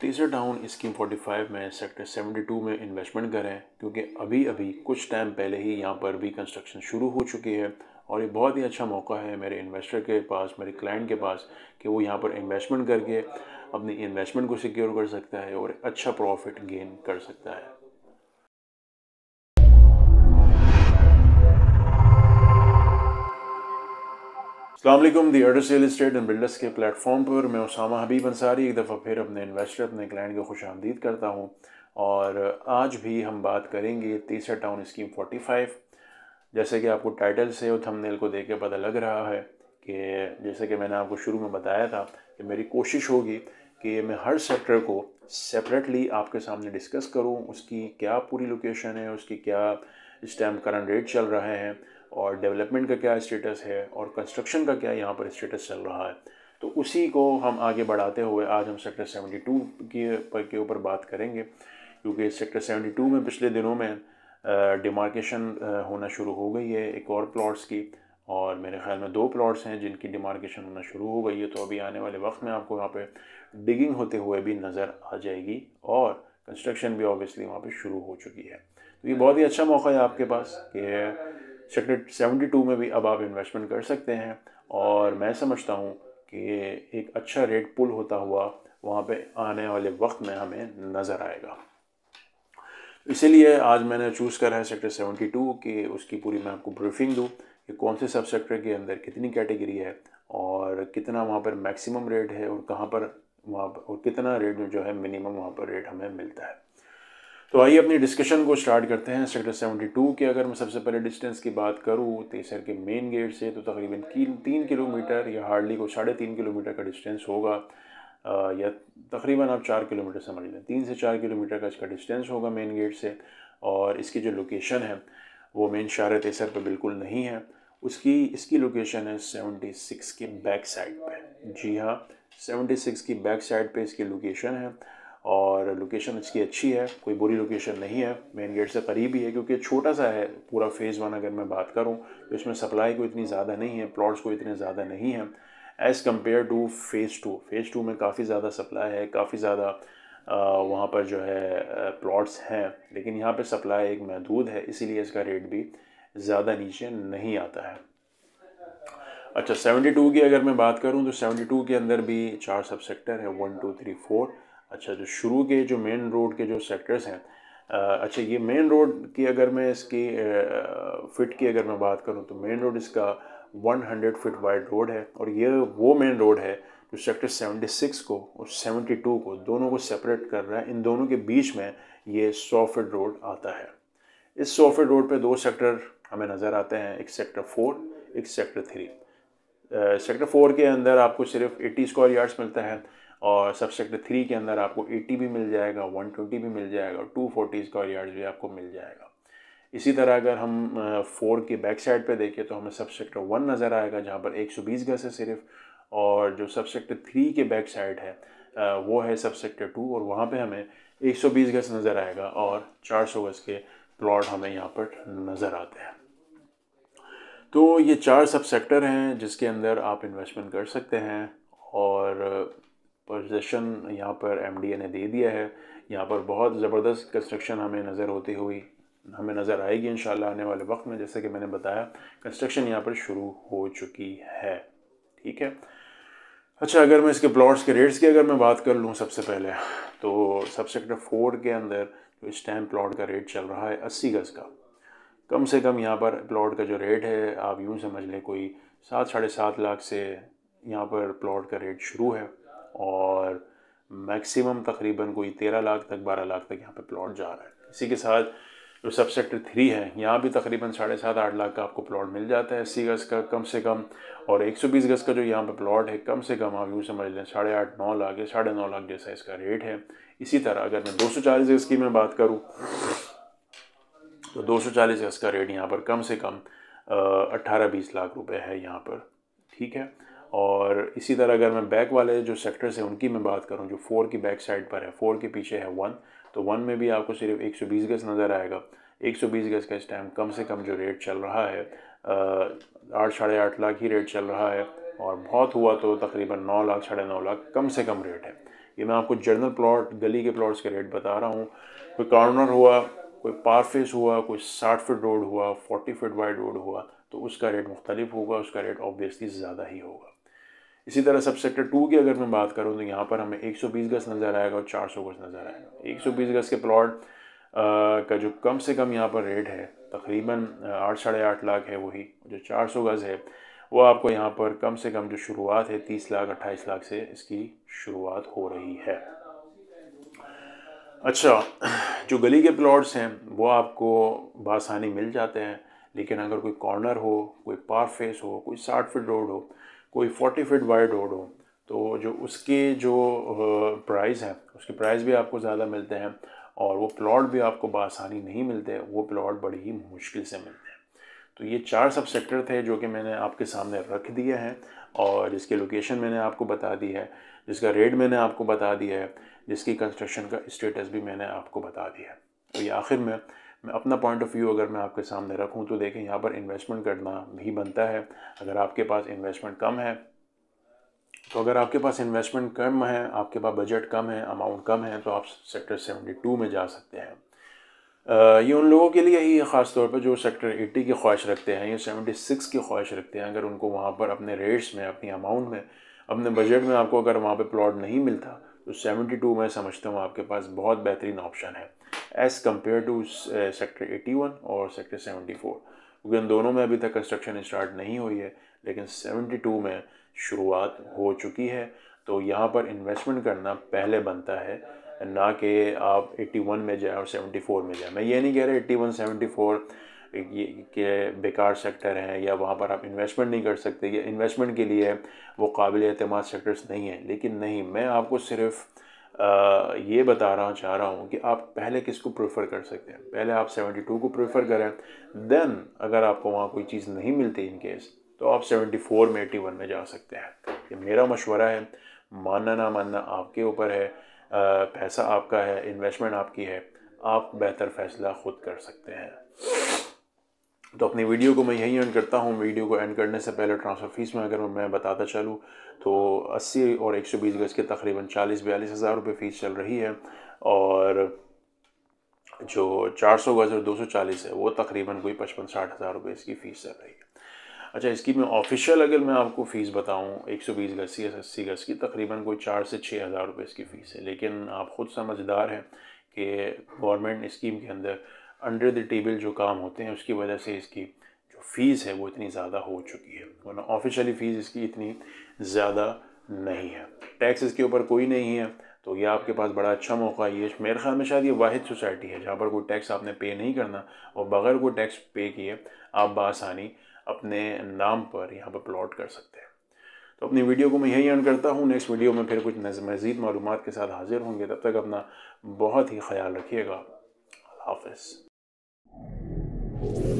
तीसरा down scheme 45 में sector 72 में इन्वेस्टमेंट करें क्योंकि अभी अभी कुछ टाइम पहले ही यहाँ पर भी कंस्ट्रक्शन शुरू हो चुकी है और ये बहुत ही अच्छा मौका है मेरे इन्वेस्टर के पास मेरे क्लाइंट के पास कि वो यहाँ पर इन्वेस्टमेंट करके अपनी इन्वेस्टमेंट को सिक्योर कर सकता है और अच्छा प्रॉफिट गेन कर सकता है Allam the order real estate and builders के प्लेटफॉर्म पर मैं उसामा हबीब अंसारी एक दफ़ा फिर अपने इन्वेस्टर अपने क्लाइंट को खुश आमदीद करता हूँ और आज भी हम बात करेंगे तीसरा टाउन स्कीम 45 जैसे कि आपको टाइटल से और थंबनेल को देख के पता लग रहा है कि जैसे कि मैंने आपको शुरू में बताया था कि मेरी कोशिश होगी कि मैं हर सेक्टर को सेपरेटली आपके सामने डिस्कस करूँ उसकी क्या पूरी लोकेशन है उसकी क्या इस टाइम करंट रेट चल रहे हैं और डेवलपमेंट का क्या स्टेटस है और कंस्ट्रक्शन का क्या यहाँ पर स्टेटस चल रहा है तो उसी को हम आगे बढ़ाते हुए आज हम सेक्टर सेवेंटी टू के ऊपर बात करेंगे क्योंकि सेक्टर सेवेंटी टू में पिछले दिनों में डिमार्केशन होना शुरू हो गई है एक और प्लॉट्स की और मेरे ख्याल में दो प्लॉट्स हैं जिनकी डिमार्केशन होना शुरू हो गई है तो अभी आने वाले वक्त में आपको यहाँ पे डिगिंग होते हुए भी नज़र आ जाएगी और कंस्ट्रक्शन भी ऑब्वियसली वहाँ पे शुरू हो चुकी है तो ये बहुत ही अच्छा मौका है आपके पास कि सेक्टर 72 में भी अब आप इन्वेस्टमेंट कर सकते हैं और मैं समझता हूँ कि एक अच्छा रेट पुल होता हुआ वहाँ पे आने वाले वक्त में हमें नज़र आएगा इसीलिए आज मैंने चूज़ करा है सेक्टर 72 कि उसकी पूरी मैं आपको ब्रीफिंग दूँ कि कौन से सब सेक्टर के अंदर कितनी कैटेगरी है और कितना वहाँ पर मैक्सिमम रेट है और कहाँ पर वहाँ पर और कितना रेट जो है मिनिमम वहाँ पर रेट हमें मिलता है तो आइए अपनी डिस्कशन को स्टार्ट करते हैं सेक्टर 72 के अगर मैं सबसे पहले डिस्टेंस की बात करूँ तेसर के मेन गेट से तो तकरीबन तीन किलोमीटर या हार्डली को साढ़े तीन किलोमीटर का डिस्टेंस होगा या तकरीबन आप चार किलोमीटर समझ लें तीन से चार किलोमीटर का इसका डिस्टेंस होगा मेन गेट से और इसकी जो लोकेशन है वो मेन शार तेसर पर बिल्कुल नहीं है उसकी इसकी लोकेशन है सिक्स के बैक साइड पर जी हाँ सिक्स की बैक साइड पर इसकी लोकेशन है और लोकेशन इसकी अच्छी है कोई बुरी लोकेशन नहीं है मेन गेट से करीब ही है क्योंकि छोटा सा है पूरा फेज़ वन अगर मैं बात करूँ तो इसमें सप्लाई को इतनी ज़्यादा नहीं है प्लॉट्स को इतने ज़्यादा नहीं है as compare to phase two phase two में काफ़ी ज़्यादा सप्लाई है काफ़ी ज़्यादा वहाँ पर जो है प्लॉट्स हैं लेकिन यहाँ पर सप्लाई एक महदूद है इसीलिए इसका रेट भी ज़्यादा नीचे नहीं आता है अच्छा सेवेंटी टू की अगर मैं बात करूँ तो सेवेंटी टू के अंदर भी चार सब सेक्टर है वन टू थ्री फोर अच्छा जो शुरू के जो मेन रोड के जो सेक्टर्स हैं अच्छा ये मेन रोड की अगर मैं इसकी फिट की अगर मैं बात करूँ तो मेन रोड इसका 100 फिट वाइड रोड है और ये वो मेन रोड है जो सेक्टर 76 को और 72 को दोनों को सेपरेट कर रहा है इन दोनों के बीच में ये सौ रोड आता है इस सौ रोड पे दो सेक्टर हमें नज़र आते हैं एक सेक्टर फोर एक सेक्टर थ्री सेक्टर फोर के अंदर आपको सिर्फ एट्टी स्क्वायर यार्ड्स मिलता है और सबसेक्टर थ्री के अंदर आपको एट्टी भी मिल जाएगा वन ट्वेंटी भी मिल जाएगा और टू फोर्टी स्क्वायर यार्ड भी आपको मिल जाएगा इसी तरह अगर हम फोर के बैक साइड पे देखें तो हमें सब सेक्टर वन नज़र आएगा जहाँ पर एक सौ बीस गज है सिर्फ और जो सब सेक्टर थ्री के बैक साइड है वो है सब सेक्टर टू और वहाँ पर हमें एक सौ बीस गज नज़र आएगा और चार सौ गज के प्लॉट हमें यहाँ पर नज़र आते हैं तो ये चार सब सेक्टर हैं जिसके अंदर आप इन्वेस्टमेंट कर सकते हैं सजेशन यहाँ पर एम ने दे दिया है यहाँ पर बहुत ज़बरदस्त कंस्ट्रक्शन हमें नज़र होती हुई हमें नज़र आएगी इन आने वाले वक्त में जैसे कि मैंने बताया कंस्ट्रक्शन यहाँ पर शुरू हो चुकी है ठीक है अच्छा अगर मैं इसके प्लॉट्स के रेट्स की अगर मैं बात कर लूँ सबसे पहले तो सेक्टर फोर के अंदर जो टाइम प्लॉट का रेट चल रहा है अस्सी गज़ का कम से कम यहाँ पर प्लॉट का जो रेट है आप यूँ समझ लें कोई सात साढ़े सात लाख से यहाँ पर प्लॉट का रेट शुरू है और मैक्सिमम तकरीबन कोई तेरह लाख तक बारह लाख तक यहाँ पे प्लॉट जा रहा है इसी के साथ जो सब सेक्टर थ्री है यहाँ भी तकरीबन साढ़े सात आठ लाख का आपको प्लॉट मिल जाता है अस्सी गज़ का कम से कम और एक सौ बीस गज़ का जो यहाँ पे प्लॉट है कम से कम आप यूँ समझ लें साढ़े आठ नौ लाख या साढ़े नौ लाख जैसा इसका रेट है इसी तरह अगर मैं दो सौ चालीस गज़ की मैं बात करूँ तो दो सौ चालीस गज़ का रेट यहाँ पर कम से कम अट्ठारह बीस लाख रुपये है यहाँ पर ठीक है और इसी तरह अगर मैं बैक वाले जो सेक्टर्स से हैं उनकी मैं बात करूँ जो फोर की बैक साइड पर है फोर के पीछे है वन तो वन में भी आपको सिर्फ एक गज नज़र आएगा एक गज का इस टाइम कम से कम जो रेट चल रहा है आठ साढ़े आठ लाख ही रेट चल रहा है और बहुत हुआ तो तकरीबन नौ लाख साढ़े नौ लाख कम से कम रेट है ये मैं आपको जर्नल प्लॉट गली के प्लॉट्स के रेट बता रहा हूँ कोई कॉर्नर हुआ कोई पारफेस हुआ कोई साठ फिट रोड हुआ फोर्टी फिट वाइड रोड हुआ तो उसका रेट मुख्तलिफ होगा उसका रेट ऑब्वियसली ज़्यादा ही होगा इसी तरह सब सेक्टर टू की अगर मैं बात करूँ तो यहाँ पर हमें 120 गज नज़र आएगा और 400 गज नज़र आएगा 120 गज के प्लॉट का जो कम से कम यहाँ पर रेट है तकरीबन आठ साढ़े आठ लाख है वही जो 400 गज है वो आपको यहाँ पर कम से कम जो शुरुआत है तीस लाख अट्ठाईस लाख से इसकी शुरुआत हो रही है अच्छा जो गली के प्लॉट्स हैं वो आपको बासानी मिल जाते हैं लेकिन अगर कोई कॉर्नर हो कोई पार फेस हो कोई साठ फिट रोड हो कोई फोर्टी फिट वाइड डोड हो तो जो उसके जो प्राइस हैं उसके प्राइस भी आपको ज़्यादा मिलते हैं और वो प्लॉट भी आपको बसानी नहीं मिलते वो प्लॉट बड़ी ही मुश्किल से मिलते हैं तो ये चार सब सेक्टर थे जो कि मैंने आपके सामने रख दिए हैं और जिसकी लोकेशन मैंने आपको बता दी है जिसका रेट मैंने आपको बता दिया है जिसकी कंस्ट्रक्शन का स्टेटस भी मैंने आपको बता दिया है तो ये आखिर में मैं अपना पॉइंट ऑफ व्यू अगर मैं आपके सामने रखूं तो देखें यहाँ पर इन्वेस्टमेंट करना भी बनता है अगर आपके पास इन्वेस्टमेंट कम है तो अगर आपके पास इन्वेस्टमेंट कम है आपके पास बजट कम है अमाउंट कम है तो आप सेक्टर सेवेंटी टू में जा सकते हैं आ, ये उन लोगों के लिए ही है ख़ास तौर पर जो सेक्टर एट्टी की ख्वाहिश रखते हैं या सिक्स की ख्वाहिश रखते हैं अगर उनको वहाँ पर अपने रेट्स में अपनी अमाउंट में अपने बजट में आपको अगर वहाँ पर प्लॉट नहीं मिलता तो 72 मैं समझता हूँ आपके पास बहुत बेहतरीन ऑप्शन है एज़ कम्पेयर टू सेक्टर 81 और सेक्टर 74 क्योंकि उन दोनों में अभी तक कंस्ट्रक्शन स्टार्ट नहीं हुई है लेकिन 72 में शुरुआत हो चुकी है तो यहाँ पर इन्वेस्टमेंट करना पहले बनता है ना कि आप 81 में जाए और 74 में जाए मैं ये नहीं कह रहा 81 74 के बेकार सेक्टर हैं या वहाँ पर आप इन्वेस्टमेंट नहीं कर सकते या इन्वेस्टमेंट के लिए वो काबिल अहतम सेक्टर्स नहीं हैं लेकिन नहीं मैं आपको सिर्फ ये बता रहा चाह रहा हूँ कि आप पहले किसको प्रेफर कर सकते हैं पहले आप 72 को प्रेफर करें देन अगर आपको वहाँ कोई चीज़ नहीं मिलती इन केस तो आप 74 में 81 में जा सकते हैं ये मेरा मशवरा है मानना ना मानना आपके ऊपर है पैसा आपका है इन्वेस्टमेंट आपकी है आप बेहतर फैसला खुद कर सकते हैं तो अपनी वीडियो को मैं यहीं एंड करता हूँ वीडियो को एंड करने से पहले ट्रांसफ़र फ़ीस में अगर मैं बताता चलूँ तो 80 और 120 गज़ के तकरीबन 40 बयालीस हज़ार रुपये फ़ीस चल रही है और जो 400 गज़ और 240 है वो तकरीबन कोई पचपन साठ हज़ार रुपये इसकी फ़ीस चल रही है अच्छा इसकी मैं ऑफिशियल अगर मैं आपको फ़ीस सौ बीस गज़ या अस्सी गज़ की तकरीबन कोई चार से छः हज़ार रुपये इसकी फ़ीस है लेकिन आप ख़ुद समझदार हैं कि गवर्नमेंट स्कीम के अंदर अंडर द टेबल जो काम होते हैं उसकी वजह से इसकी जो फ़ीस है वो इतनी ज़्यादा हो चुकी है वरना ऑफिशियली फ़ीस इसकी इतनी ज़्यादा नहीं है टैक्स इसके ऊपर कोई नहीं है तो ये आपके पास बड़ा अच्छा मौका है ये मेरे ख्याल में शायद ये वाद सोसाइटी है जहाँ पर कोई टैक्स आपने पे नहीं करना और बगैर कोई टैक्स पे किए आप बसानी अपने नाम पर यहाँ पर प्लॉट कर सकते हैं तो अपनी वीडियो को मैं यही अर्न करता हूँ नेक्स्ट वीडियो में फिर कुछ मज़ीद मालूम के साथ हाजिर होंगे तब तक अपना बहुत ही ख्याल रखिएगा हाफ you.